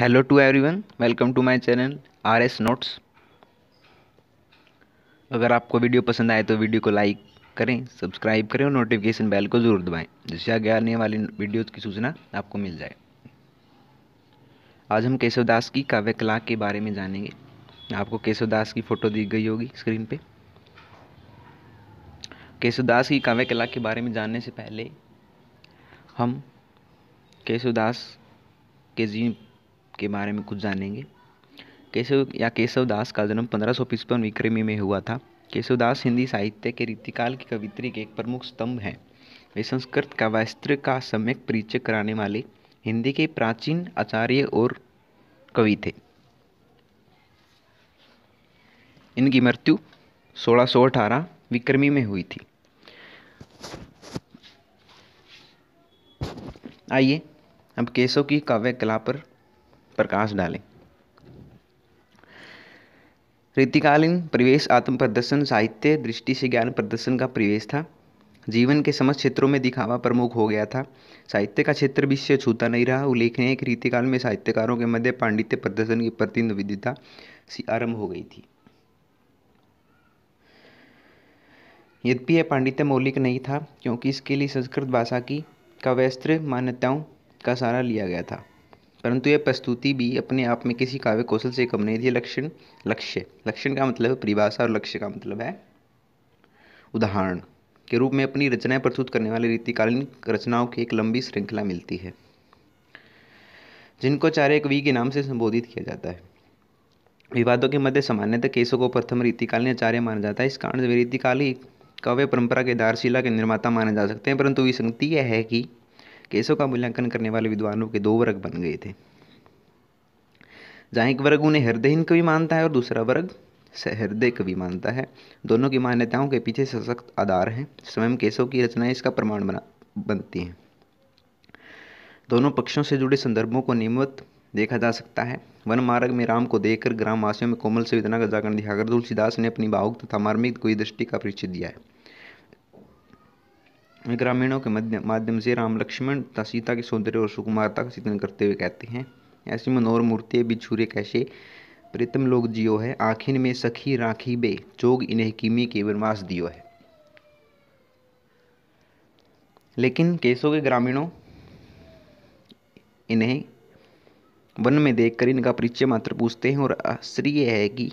hello to everyone welcome to my channel R S notes अगर आपको video पसंद आए तो वीडियो को लाइक करें सब्सक्राइब करें और नोटिफिकेशन बेल को ज़रूर दबाएं जिससे आगे आने वाली वीडियोज़ की सूचना आपको मिल जाए आज हम केशव दास की काव्य कला के बारे में जानेंगे आपको केशव दास की फ़ोटो दी गई होगी स्क्रीन पे केशव दास की काव्य कला के बारे में जानने से पहले हम केशव दास के जीवन के बारे में कुछ जानेंगे केशव या केशव दास का जन्म पंद्रह सौ पचपन विक्रमी में हुआ था केशव दास हिंदी साहित्य के रीतिकाल की कवित्री के एक प्रमुख स्तंभ हैं वे संस्कृत का वास्त्र का सम्यक परिचय कराने वाले हिंदी के प्राचीन आचार्य और कवि थे इनकी मृत्यु सोलह सौ अठारह विक्रमी में हुई थी आइए अब केशव की काव्य कला पर प्रकाश डालें रीतिकालीन परिवेश आत्म प्रदर्शन साहित्य दृष्टि से ज्ञान प्रदर्शन का परिवेश था जीवन के समस्त क्षेत्रों में दिखावा प्रमुख हो गया था साहित्य का क्षेत्र भी इससे छूता नहीं रहा उल्लेखनीय कि रीतिकाल में साहित्यकारों के मध्य पांडित्य प्रदर्शन की प्रतिनिधिता सी आरंभ हो गई थी यद्यपि यह पांडित्य मौलिक नहीं था क्योंकि इसके लिए संस्कृत भाषा की कवैस्त्र मान्यताओं का सहारा लिया गया था परंतु यह प्रस्तुति भी अपने आप में किसी काव्य कौशल से कम नहीं थी लक्षण लक्ष्य लक्षण का मतलब है परिभाषा और लक्ष्य का मतलब है उदाहरण के रूप में अपनी रचनाएं प्रस्तुत करने वाले रीतिकालीन रचनाओं की एक लंबी श्रृंखला मिलती है जिनको चारे कवि के नाम से संबोधित किया जाता है विवादों के मध्य सामान्यतः केसों को प्रथम रीतिकालीन आचार्य माना जाता है इस कारण रीतिकाली काव्य परंपरा के दारशिला के निर्माता माने जा सकते हैं परंतु विसंगति यह है कि केसों का मूल्यांकन करने वाले विद्वानों के दो वर्ग बन गए थे जहाँ एक वर्ग उन्हें हृदयहीन कवि मानता है और दूसरा वर्ग सहृदय कवि मानता है दोनों की मान्यताओं के पीछे सशक्त आधार हैं स्वयं केसों की रचनाएं इसका प्रमाण बना बनती हैं दोनों पक्षों से जुड़े संदर्भों को नियमित देखा जा सकता है वन मार्ग में राम को देखकर ग्रामवासियों में कोमल संवेदना का जागरण दिखाकर तुलसीदास ने अपनी भावुक तथा मार्मिक कोई दृष्टि का परिचय दिया है ग्रामीणों के माध्यम से राम लक्ष्मण तथा सीता के सौंदर्य और सुकुमारता का चित्रण करते हुए कहते हैं ऐसी मनोहर मूर्ति छूरे कैसे प्रीतम लोग जियो है आखिर में सखी राखी बे जोग इन्हें किमी के वनवास दियो है लेकिन केसों के ग्रामीणों इन्हें वन में देखकर इनका परिचय मात्र पूछते हैं और आश्चर्य है कि,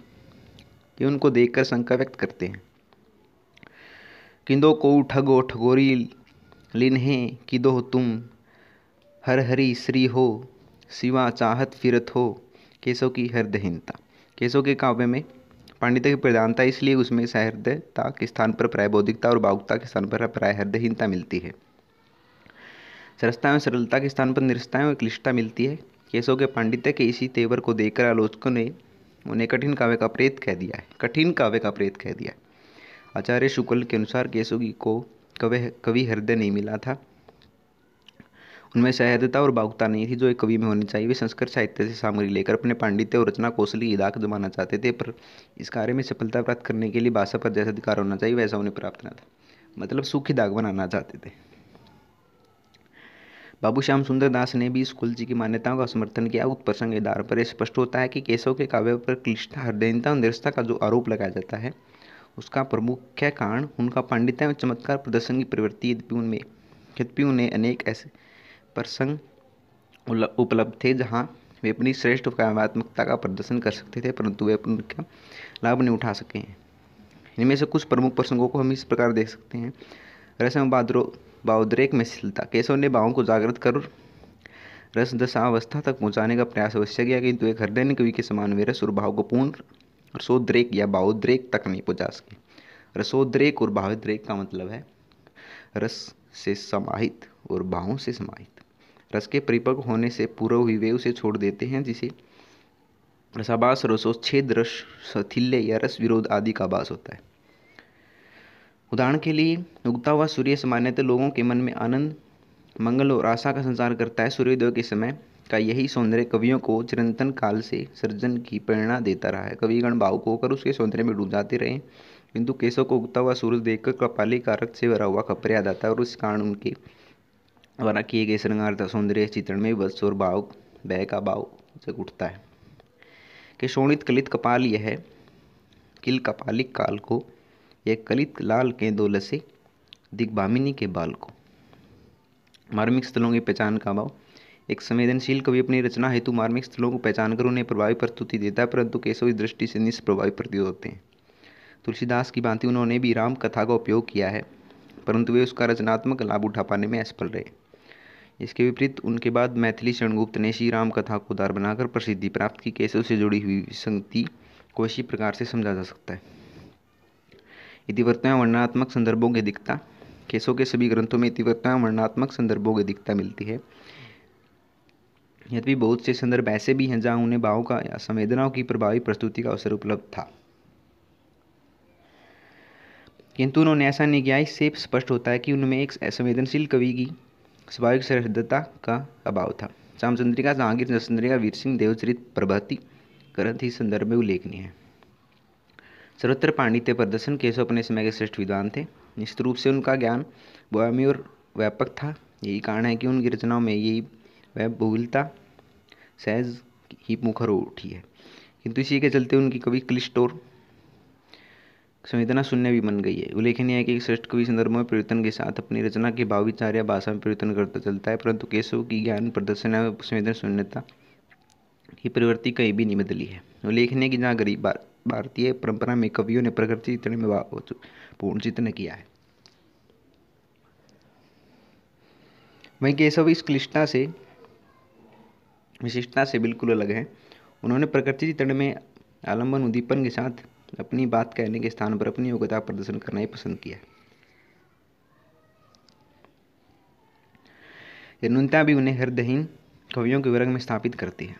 कि उनको देखकर शंका व्यक्त करते हैं किंदो को ठगो ठगोरी लिन्हें किदो तुम हर हरी श्री हो सिवा चाहत फिरत हो केशव की हृदयहीनता केशव के काव्य में पांडित्य की प्रधानता इसलिए उसमें सहृदयता के स्थान पर प्राय बौद्धिकता और भावुकता के स्थान पर प्राय हृदयहीनता मिलती है सरसता में सरलता के स्थान पर निरस्ता और क्लिष्टता मिलती है केशव के पांडित्य के इसी तेवर को देखकर आलोचकों ने उन्हें कठिन काव्य का प्रेत कह दिया है कठिन काव्य का प्रेत कह दिया है आचार्य शुक्ल के अनुसार केशोगी को कवि कवि हृदय नहीं मिला था उनमें सहजता और बागुता नहीं थी जो एक कवि में होनी चाहिए वे संस्कृत साहित्य से सामग्री लेकर अपने पांडित्य और रचना कौशल इदाक जमाना चाहते थे पर इस कार्य में सफलता प्राप्त करने के लिए भाषा पर जैसा अधिकार होना चाहिए वैसा उन्हें प्राप्त न था मतलब सूखी दाग बनाना चाहते थे बाबू श्याम सुंदर दास ने भी स्कूल जी की मान्यताओं का समर्थन किया उत्प्रसंग आधार पर यह स्पष्ट होता है कि केशव के काव्य पर क्लिष्टता हृदयता और निरस्ता का जो आरोप लगाया जाता है उसका क्या कारण उनका पांडित्य और चमत्कार प्रदर्शन की प्रवृत्ति यद्यपि उनमें यद्यपि उन्हें अनेक ऐसे प्रसंग उपलब्ध थे जहाँ वे अपनी श्रेष्ठ कामात्मकता का प्रदर्शन कर सकते थे परंतु वे उनका लाभ नहीं उठा सके हैं इनमें से कुछ प्रमुख प्रसंगों को हम इस प्रकार देख सकते हैं रसम बादरो बाउद्रेक में शिलता केशव ने भावों को जागृत कर रस दशावस्था तक पहुंचाने का प्रयास अवश्य किया किंतु एक हृदय कवि के समान वे रस और भाव को पूर्ण रसोद्रेक या बाहुद्रेक तक नहीं पहुंचा सके रसोद्रेक और बाहुद्रेक का मतलब है रस से समाहित और बाहों से समाहित रस के परिपक्व होने से पूर्व हुई वे उसे छोड़ देते हैं जिसे रसाभास रसोच्छेद रस सथिल्य या रस विरोध आदि का आभास होता है उदाहरण के लिए उगता हुआ सूर्य सामान्यतः लोगों के मन में आनंद मंगल और आशा का संचार करता है सूर्योदय के समय का यही सौंदर्य कवियों को चिरंतन काल से सृजन की प्रेरणा देता रहा है कविगण को होकर उसके सौंदर्य में डूब जाते रहे किंतु केशव को उगता हुआ सूरज देखकर कपाली कारक से भरा हुआ खपरे याद आता है और उस कारण उनके द्वारा किए गए श्रृंगार सौंदर्य चित्रण में वत्स और भाव भय का भाव जग उठता है केशोणित शोणित कलित कपाल यह है किल कपालिक काल को यह कलित लाल के दौलत से दिग्भामिनी के बाल को मार्मिक स्थलों की पहचान का भाव एक संवेदनशील कवि अपनी रचना हेतु मार्मिक स्थलों को पहचान कर उन्हें प्रभावी प्रस्तुति देता है परंतु केशव इस दृष्टि से निष्प्रभावी प्रतीत होते हैं तुलसीदास की भांति उन्होंने भी राम कथा का उपयोग किया है परंतु वे उसका रचनात्मक लाभ उठा पाने में असफल रहे इसके विपरीत उनके बाद मैथिली शरणगुप्त ने श्री राम कथा को उदार बनाकर प्रसिद्धि प्राप्त की केशव से जुड़ी हुई संगति को इसी प्रकार से समझा जा सकता है इतिवृत्ता वर्णनात्मक संदर्भों की अधिकता केशव के सभी ग्रंथों में इतिवृत्ता वर्णनात्मक संदर्भों की अधिकता मिलती है यद्यपि बहुत से संदर्भ ऐसे भी हैं जहाँ उन्हें भावों का या संवेदनाओं की प्रभावी प्रस्तुति का अवसर उपलब्ध था किंतु उन्होंने ऐसा नहीं किया इससे स्पष्ट होता है कि उनमें एक संवेदनशील कवि की स्वाभाविक सरहदता का अभाव था श्यामचंद्रिका जहांगीर चंद्रिका वीर सिंह देवचरित प्रभाति ग्रंथ इस संदर्भ में उल्लेखनीय है सर्वत्र पांडित्य प्रदर्शन केशव अपने समय के श्रेष्ठ विद्वान थे निश्चित रूप से उनका ज्ञान बोयामी और व्यापक था यही कारण है कि उनकी रचनाओं में यही वह बोलता सहज ही मुखर उठी है किंतु इसी के चलते उनकी कवि क्लिष्ट और संवेदना शून्य भी बन गई है उल्लेखनीय है कि श्रेष्ठ कवि संदर्भ में परिवर्तन के साथ अपनी रचना के भावविचार या भाषा में परिवर्तन करता चलता है परंतु केशव की ज्ञान प्रदर्शन और संवेदन शून्यता की प्रवृत्ति कहीं भी नहीं बदली है उल्लेखनीय की जहाँ गरीब भारतीय परंपरा में कवियों ने प्रकृति चित्र में पूर्ण चित्रण किया है वहीं केशव इस क्लिष्टता से विशिष्टता से बिल्कुल अलग है उन्होंने प्रकृति चित्रण में आलम्बन उद्दीपन के साथ अपनी बात कहने के स्थान पर अपनी योग्यता प्रदर्शन करना ही पसंद किया ये नुनता भी उन्हें हृदयहीन कवियों के वर्ग में स्थापित करती है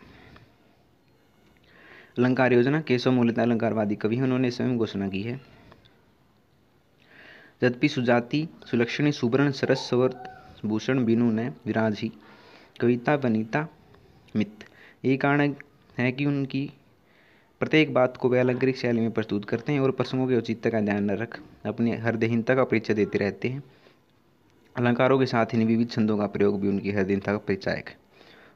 अलंकार योजना केशव मूलता अलंकारवादी कवि उन्होंने स्वयं घोषणा की है यद्यपि सुजाति सुलक्षणी सुवर्ण सरस भूषण बिनु ने विराज ही कविता वनिता मित यही कारण है कि उनकी प्रत्येक बात को वे अलंकृत शैली में प्रस्तुत करते हैं और प्रसंगों के औचित्य का ध्यान न रख अपनी हृदयहीनता का परिचय देते रहते हैं अलंकारों के साथ ही विविध छंदों का प्रयोग भी उनकी हृदयहीनता का परिचायक है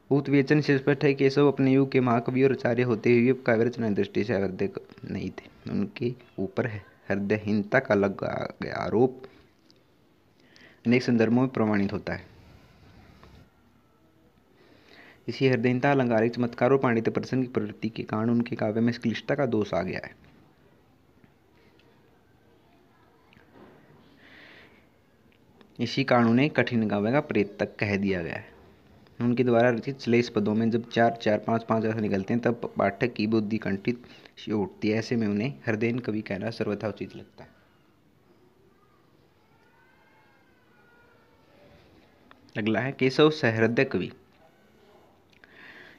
बहुत विवेचन से स्पष्ट है कि सब अपने युग के महाकवि और आचार्य होते हुए काव्य रचना दृष्टि से हृदय नहीं थे उनके ऊपर हृदयहीनता का लग गया आरोप अनेक संदर्भों में प्रमाणित होता है इसी हृदयता अलंकारिक चमत्कारों पांडित्य प्रसन्न की प्रवृत्ति के कारण उनके काव्य में श्लिष्टता का दोष आ गया है इसी कारण उन्हें कठिन काव्य का प्रेत तक कह दिया गया है उनके द्वारा रचित श्लेष पदों में जब चार चार पाँच पाँच अर्थ निकलते हैं तब पाठक की बुद्धि कंठित उठती है ऐसे में उन्हें हृदय कवि कहना सर्वथा उचित लगता है अगला है केशव सहृदय कवि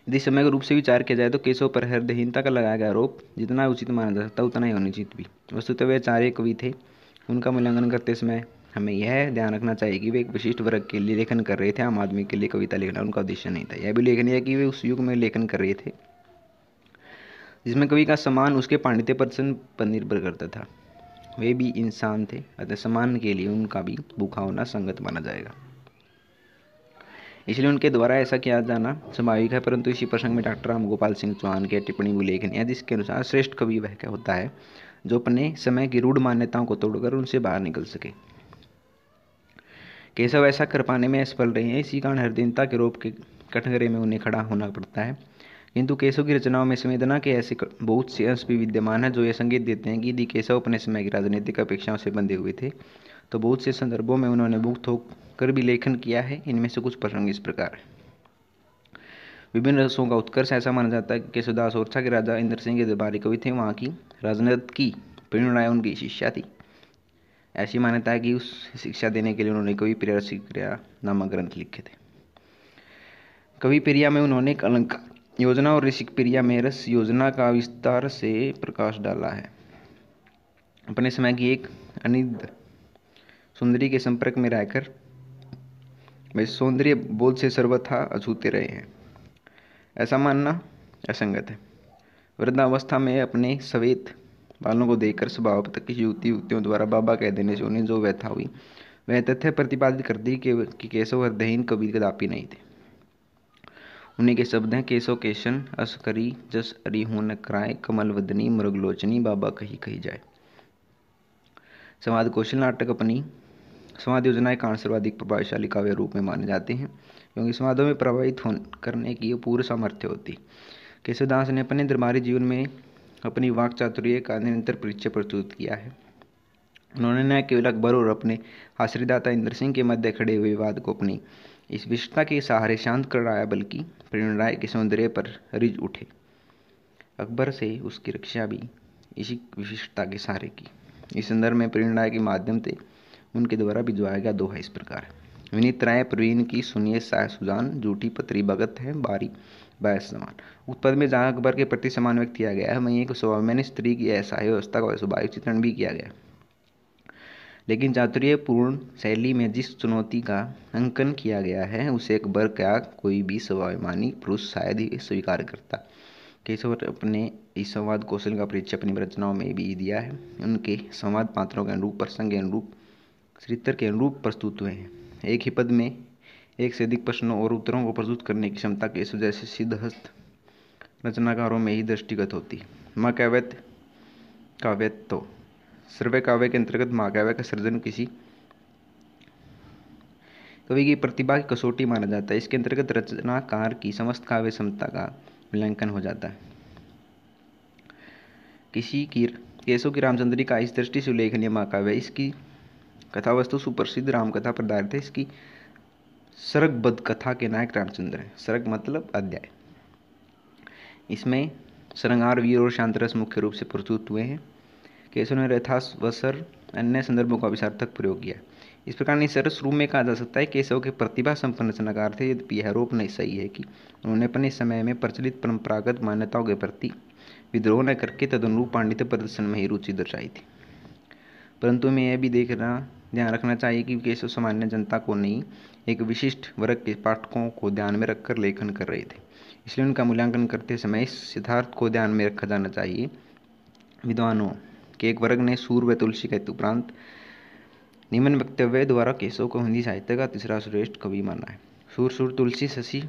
यदि समग्र रूप से विचार किया जाए तो केशव पर हृदयहीनता का लगाया गया आरोप जितना उचित माना जा सकता उतना ही अनुचित भी वस्तुतः वे आचार्य कवि थे उनका मूल्यांकन करते समय हमें यह ध्यान रखना चाहिए कि वे एक विशिष्ट वर्ग के लिए लेखन कर रहे थे आम आदमी के लिए कविता लिखना उनका उद्देश्य नहीं था यह भी लेखनीय है कि वे उस युग में लेखन कर रहे थे जिसमें कवि का सम्मान उसके पांडित्य प्रसन्न पर निर्भर करता था वे भी इंसान थे अतः सम्मान के लिए उनका भी भूखा होना संगत माना जाएगा इसलिए उनके द्वारा ऐसा किया जाना स्वाभाविक है परंतु इसी प्रसंग में डॉक्टर राम गोपाल सिंह चौहान के टिप्पणी उल्लेखनीय है जिसके अनुसार श्रेष्ठ कवि वह क्या होता है जो अपने समय की रूढ़ मान्यताओं को तोड़कर उनसे बाहर निकल सके केशव ऐसा कर पाने में असफल रहे हैं इसी कारण हरदीनता के रूप के कठघरे में उन्हें खड़ा होना पड़ता है किंतु केशव की रचनाओं में संवेदना के ऐसे बहुत से अंश भी विद्यमान हैं जो ये संकेत देते हैं कि यदि केशव अपने समय की राजनीतिक अपेक्षाओं से बंधे हुए थे तो बहुत से संदर्भों में उन्होंने थोक कर भी लेखन किया है इनमें से कुछ प्रसंग इस प्रकार विभिन्न रसों का उत्कर्ष ऐसा माना जाता है कि केशवदास ओरछा के राजा इंद्र सिंह के दरबारी कवि थे वहाँ की राजनीत की प्रेरणाएं उनकी शिष्या थी ऐसी मान्यता है कि उस शिक्षा देने के लिए उन्होंने कवि प्रिया रसिक्रिया नामक ग्रंथ लिखे थे कवि प्रिया में उन्होंने एक अलंकार योजना और ऋषिक प्रिया में रस योजना का विस्तार से प्रकाश डाला है अपने समय की एक अनिद सुंदरी के संपर्क में रहकर वे सौंदर्य बोध से सर्वथा अछूते रहे हैं ऐसा मानना असंगत है वृद्धावस्था में अपने सवेत बालों को देखकर स्वभाव तक की युवती युवतियों द्वारा बाबा कह देने से उन्हें जो व्यथा हुई वह तथ्य प्रतिपादित कर दी के, कि केशव और दहीन कभी कदापि नहीं थे उन्हीं के शब्द हैं केशव केशन अस्करी जस अरिहून कमल वदनी मृगलोचनी बाबा कही कही जाए संवाद कौशल नाटक अपनी समाध योजनाएं सर्वाधिक प्रभावशाली काव्य रूप में माने जाते हैं क्योंकि समाधों में प्रभावित हो करने की पूर्व सामर्थ्य होती केशवदास ने अपने दरबारी जीवन में अपनी वाक चातुर्य का निरंतर परिचय प्रस्तुत किया है उन्होंने न केवल अकबर और अपने आश्रयदाता इंद्र सिंह के मध्य खड़े हुए विवाद को अपनी इस विशता के सहारे शांत कराया बल्कि प्रेरण राय के सौंदर्य पर रिज उठे अकबर से उसकी रक्षा भी इसी विशिष्टता के सहारे की इस संदर्भ में प्रेरण राय के माध्यम से उनके द्वारा भिजवाया गया दोहा इस प्रकार विनीत राय प्रवीण की सुनिए साय सुजान जूठी पत्री भगत है बारी बायस समान उत्पद में जहाँ अकबर के प्रति समान व्यक्त किया गया है वहीं एक स्वभाव मैंने स्त्री की असहाय व्यवस्था का स्वाभाविक चित्रण भी किया गया लेकिन चातुर्य पूर्ण शैली में जिस चुनौती का अंकन किया गया है उसे अकबर का कोई भी स्वाभिमानी पुरुष शायद ही स्वीकार करता केशवर अपने इस संवाद कौशल का परिचय अपनी रचनाओं में भी दिया है उनके संवाद पात्रों के अनुरूप प्रसंग के अनुरूप चरित्र के अनुरूप प्रस्तुत हुए हैं एक ही पद में एक से अधिक प्रश्नों और उत्तरों को प्रस्तुत करने की क्षमता के इस वजह से सिद्धहस्त रचनाकारों में ही दृष्टिगत होती महाकाव्यत काव्यत्व सर्वे काव्य के अंतर्गत महाकाव्य का सृजन किसी कवि की प्रतिभा की कसौटी माना जाता है इसके अंतर्गत रचनाकार की समस्त काव्य क्षमता का मूल्यांकन हो जाता है किसी की केशव की रामचंद्री का इस दृष्टि से उल्लेखनीय महाकाव्य इसकी कथा वस्तु सुप्रसिद्ध रामकथा पर आधारित है इसकी सरगबद्ध कथा के नायक रामचंद्र हैं सरग मतलब अध्याय इसमें सरंगार वीर और शांतरस मुख्य रूप से प्रस्तुत हुए हैं केसव ने रथावसर अन्य संदर्भों का विसार्थक प्रयोग किया इस प्रकार निसरस रूप में कहा जा सकता है केशव के प्रतिभा संपन्न रचनाकार थे यद्यपि यह आरोप नहीं सही है कि उन्होंने अपने समय में प्रचलित परंपरागत मान्यताओं के प्रति विद्रोह न करके तदनुरूप पांडित्य प्रदर्शन में ही रुचि दर्शाई थी परंतु मैं यह भी देखना ध्यान रखना चाहिए कि केशव सामान्य जनता को नहीं एक विशिष्ट वर्ग के पाठकों को ध्यान में रखकर लेखन कर रहे थे इसलिए उनका मूल्यांकन करते समय इस सिद्धार्थ को ध्यान में रखा जाना चाहिए विद्वानों के एक वर्ग ने सूर्य तुलसी के उपरांत निम्न वक्तव्य द्वारा केशव को हिंदी साहित्य का तीसरा श्रेष्ठ कवि माना है सूर सूर तुलसी शशि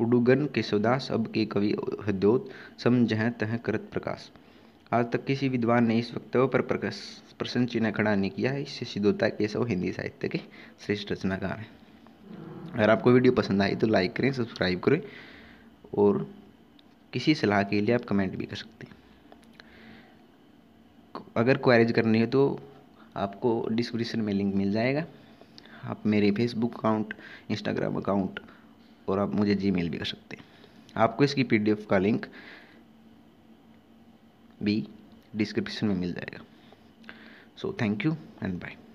उडुगन केशवदास अब के कवि हद्योत समझ तह करत प्रकाश आज तक किसी विद्वान ने इस वक्तव्य पर प्रश्न चिन्ह खड़ा नहीं किया है इससे सिद्धोता केशव हिंदी साहित्य के श्रेष्ठ रचनाकार हैं अगर आपको वीडियो पसंद आई तो लाइक करें सब्सक्राइब करें और किसी सलाह के लिए आप कमेंट भी कर सकते हैं अगर क्वारीज करनी है तो आपको डिस्क्रिप्शन में लिंक मिल जाएगा आप मेरे फेसबुक अकाउंट इंस्टाग्राम अकाउंट और आप मुझे जीमेल भी कर सकते हैं आपको इसकी पीडीएफ का लिंक भी डिस्क्रिप्शन में मिल जाएगा so thank you and bye